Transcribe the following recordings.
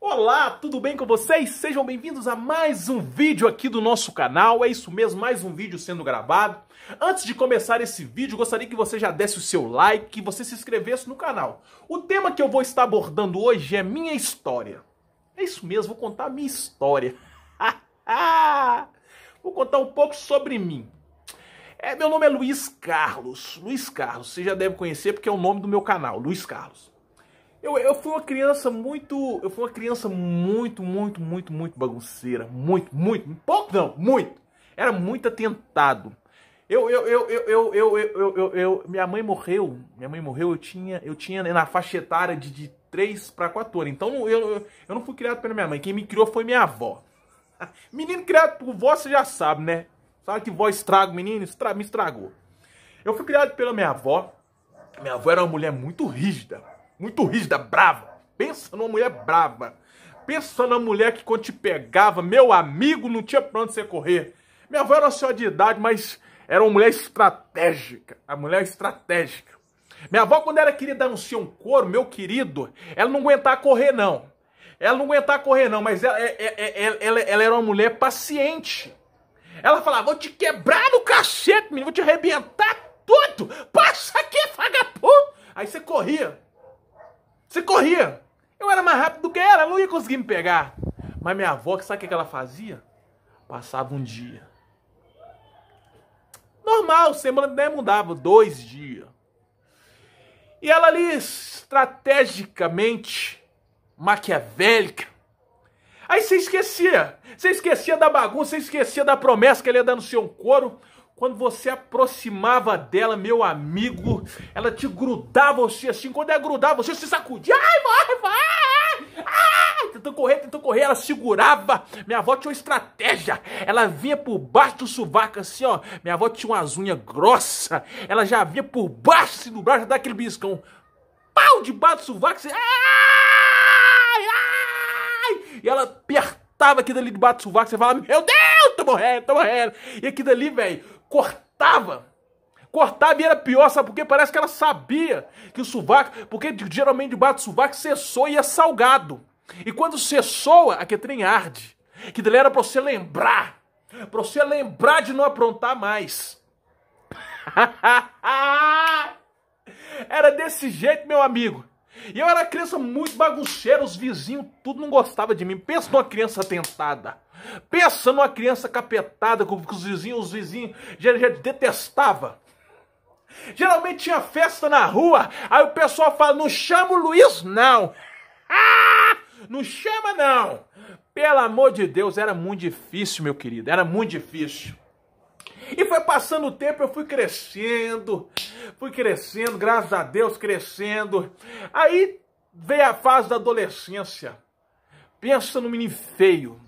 Olá, tudo bem com vocês? Sejam bem-vindos a mais um vídeo aqui do nosso canal. É isso mesmo, mais um vídeo sendo gravado. Antes de começar esse vídeo, gostaria que você já desse o seu like, que você se inscrevesse no canal. O tema que eu vou estar abordando hoje é minha história. É isso mesmo, vou contar a minha história. vou contar um pouco sobre mim. É, meu nome é Luiz Carlos. Luiz Carlos, você já deve conhecer porque é o nome do meu canal, Luiz Carlos. Eu, eu fui uma criança muito. Eu fui uma criança muito, muito, muito, muito bagunceira. Muito, muito. Pouco não, muito. Era muito atentado. Eu, eu, eu, eu, eu, eu, eu, eu, minha mãe morreu. Minha mãe morreu, eu tinha, eu tinha na faixa etária de, de 3 para 4 anos. Então eu, eu, eu não fui criado pela minha mãe. Quem me criou foi minha avó. Menino criado por vó, você já sabe, né? Sabe que vó estraga o menino? Estra, me estragou. Eu fui criado pela minha avó. Minha avó era uma mulher muito rígida muito rígida, brava. Pensa numa mulher brava. Pensa na mulher que quando te pegava, meu amigo, não tinha pra onde você correr. Minha avó era só senhora de idade, mas era uma mulher estratégica. A mulher estratégica. Minha avó, quando era querida anunciar um couro, meu querido, ela não aguentava correr, não. Ela não aguentava correr, não, mas ela, é, é, é, ela, ela, ela era uma mulher paciente. Ela falava, vou te quebrar no cacete, menino, vou te arrebentar tudo. Passa aqui, vagabundo. Aí você corria. Você corria. Eu era mais rápido do que ela, ela não ia conseguir me pegar. Mas minha avó, sabe o que ela fazia? Passava um dia. Normal, semana nem mudava, dois dias. E ela ali, estrategicamente, maquiavélica. Aí você esquecia. Você esquecia da bagunça, você esquecia da promessa que ele ia dar no seu couro. Quando você aproximava dela, meu amigo, ela te grudava você assim. Quando ela grudava, você se sacudia. Ai, vai, vai! Ah! Tentou correr, tentou correr, ela segurava. Minha avó tinha uma estratégia. Ela vinha por baixo do sovaco, assim, ó. Minha avó tinha umas unhas grossas. Ela já vinha por baixo, assim, do braço, já dá aquele biscão. Pau de baixo do sovaco, assim. Ai, ai! E ela apertava aquilo ali de baixo do sovaco, você fala, meu Deus! morrendo, tô morrendo. E aqui dali velho, cortava. Cortava e era pior, sabe por quê? Parece que ela sabia que o sovaco, porque geralmente debaixo do sovaco cessou e é salgado. E quando cessou, a que trem arde. Que dali era pra você lembrar. Pra você lembrar de não aprontar mais. era desse jeito, meu amigo. E eu era criança muito bagunceira, os vizinhos tudo não gostava de mim. Pensa numa criança tentada. Pensa numa criança capetada, com os vizinhos, os vizinhos já, já detestava. Geralmente tinha festa na rua, aí o pessoal fala, não chama o Luiz não. Ah, não chama não. Pelo amor de Deus, era muito difícil, meu querido, era muito difícil. E foi passando o tempo, eu fui crescendo, Fui crescendo, graças a Deus, crescendo. Aí veio a fase da adolescência. Pensa no menino feio.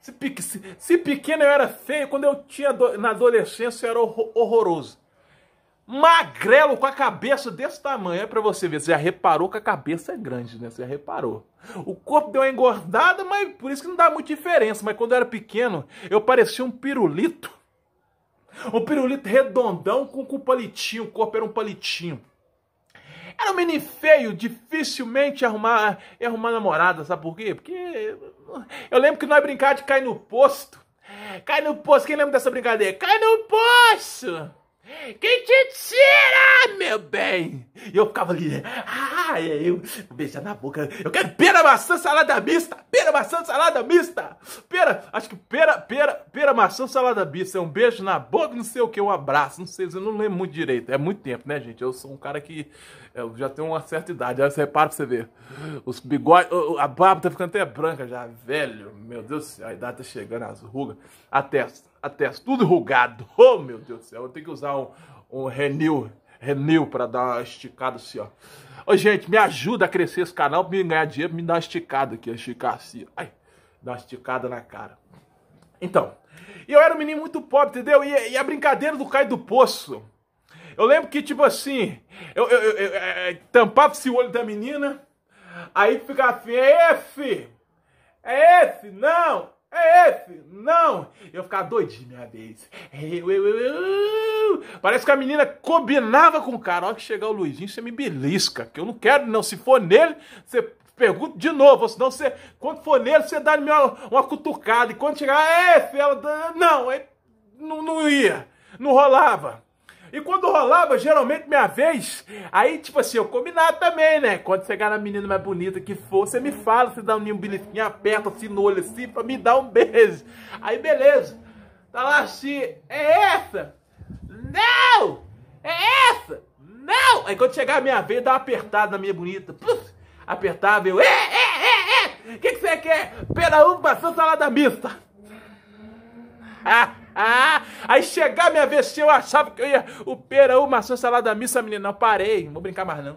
Se, se, se pequeno eu era feio, quando eu tinha do, na adolescência eu era horroroso. Magrelo com a cabeça desse tamanho, é para você ver. Você já reparou que a cabeça é grande, né? Você já reparou. O corpo deu uma engordada, mas por isso que não dá muita diferença. Mas quando eu era pequeno, eu parecia um pirulito. Um pirulito redondão com, com palitinho, o corpo era um palitinho. Era um menino feio, dificilmente arrumar, arrumar namorada, sabe por quê? Porque eu lembro que nós brincar de cair no posto. Cai no posto quem lembra dessa brincadeira? Cai no posto Quem te tira, meu bem? E eu ficava ali, ah, é eu, beijar na boca. Eu quero pera, maçã, salada mista. Pera, maçã, salada mista. Pera, acho que pera, pera, pera, maçã, salada mista. É um beijo na boca, não sei o que, um abraço. Não sei, eu não lembro muito direito. É muito tempo, né, gente? Eu sou um cara que é, eu já tenho uma certa idade. Aí você repara pra você ver. Os bigodes, a barba tá ficando até branca já, velho. Meu Deus do céu, a idade tá chegando, as rugas. A testa, a testa, tudo rugado. Oh, meu Deus do céu, eu tenho que usar um, um renil Reneu é para dar uma esticada assim, ó. Ô, gente, me ajuda a crescer esse canal pra me ganhar dinheiro, me dar uma esticada aqui, esticar assim. Ai, dar uma esticada na cara. Então, eu era um menino muito pobre, entendeu? E, e a brincadeira do Caio do Poço. Eu lembro que, tipo assim, eu, eu, eu, eu é, é, tampava-se o olho da menina, aí ficava assim, é esse! É esse! Não! É esse! Não! Eu ficava doidinho minha vez. Eu, eu, eu, eu tudo. Parece que a menina combinava com o cara. Ó, que chegar o Luizinho, você me belisca. Que eu não quero, não. Se for nele, você pergunta de novo. Senão você, quando for nele, você dá uma, uma cutucada. E quando chegar, é, fela, não, é, não, não ia. Não rolava. E quando rolava, geralmente minha vez, aí tipo assim, eu combinava também, né? Quando chegar na menina mais bonita que for, você me fala, você dá um bilhetinho aperta assim no olho assim pra me dar um beijo. Aí beleza. Tá lá assim, é essa? Não! É essa! Não! Aí quando chegar a minha vez, dá uma apertada na minha bonita. Puf! Apertava eu. É, é, é, é! O que, que você quer? Pera um maçã salada mista! Ah, ah, aí chegar a minha vez, eu achava que eu ia o pera, maçã, salada mista, menina. Não, parei, não vou brincar mais não.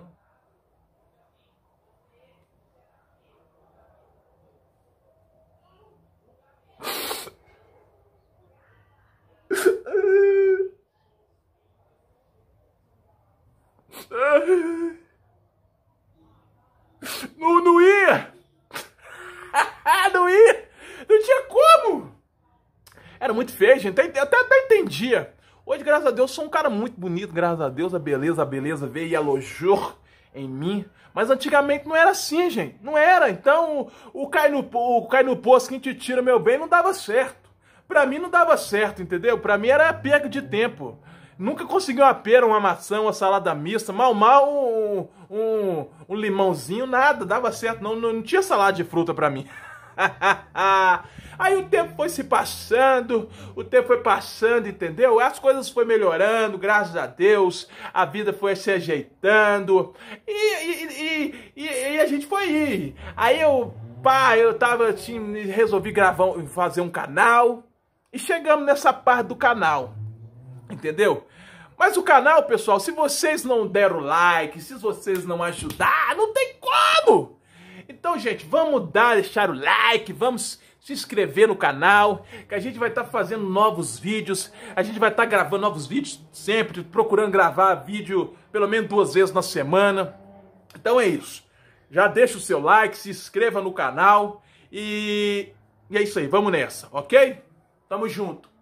muito feio, gente. Até, até entendia. Hoje, graças a Deus, sou um cara muito bonito, graças a Deus. A beleza, a beleza veio e alojou em mim. Mas antigamente não era assim, gente. Não era. Então, o, o cai, no, o cai no poço que te tira meu bem não dava certo. Pra mim não dava certo, entendeu? Pra mim era perda de tempo. Nunca consegui uma pera, uma maçã, uma salada mista, mal, mal um, um, um limãozinho, nada. Dava certo. Não, não, não tinha salada de fruta pra mim. Aí o tempo foi se passando, o tempo foi passando, entendeu? As coisas foi melhorando, graças a Deus, a vida foi se ajeitando e, e, e, e a gente foi ir. Aí eu, pá, eu tava, resolvi gravar, fazer um canal e chegamos nessa parte do canal, entendeu? Mas o canal, pessoal, se vocês não deram like, se vocês não ajudar, não tem como! Então, gente, vamos dar, deixar o like, vamos se inscrever no canal, que a gente vai estar tá fazendo novos vídeos, a gente vai estar tá gravando novos vídeos sempre, procurando gravar vídeo pelo menos duas vezes na semana. Então é isso. Já deixa o seu like, se inscreva no canal e, e é isso aí, vamos nessa, ok? Tamo junto.